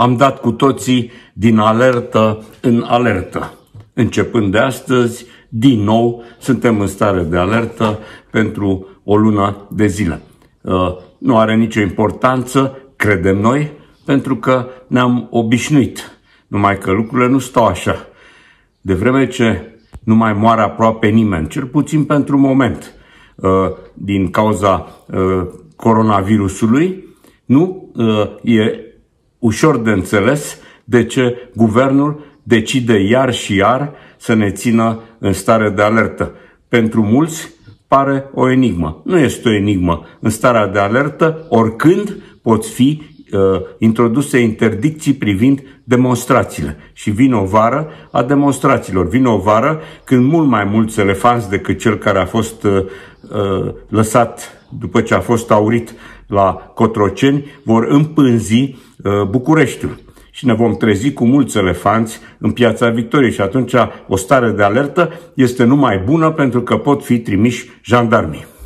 am dat cu toții din alertă în alertă. Începând de astăzi, din nou, suntem în stare de alertă pentru o lună de zile. Uh, nu are nicio importanță, credem noi, pentru că ne-am obișnuit. Numai că lucrurile nu stau așa. De vreme ce nu mai moare aproape nimeni, cel puțin pentru moment, uh, din cauza uh, coronavirusului, nu e ușor de înțeles de ce guvernul decide iar și iar să ne țină în stare de alertă. Pentru mulți pare o enigmă. Nu este o enigmă. În starea de alertă, oricând pot fi uh, introduse interdicții privind demonstrațiile. Și vine o vară a demonstrațiilor. Vine o vară când mult mai mulți elefanți decât cel care a fost uh, uh, lăsat după ce a fost aurit la Cotroceni, vor împânzi uh, Bucureștiul și ne vom trezi cu mulți elefanți în piața Victoriei și atunci o stare de alertă este numai bună pentru că pot fi trimiși jandarmii.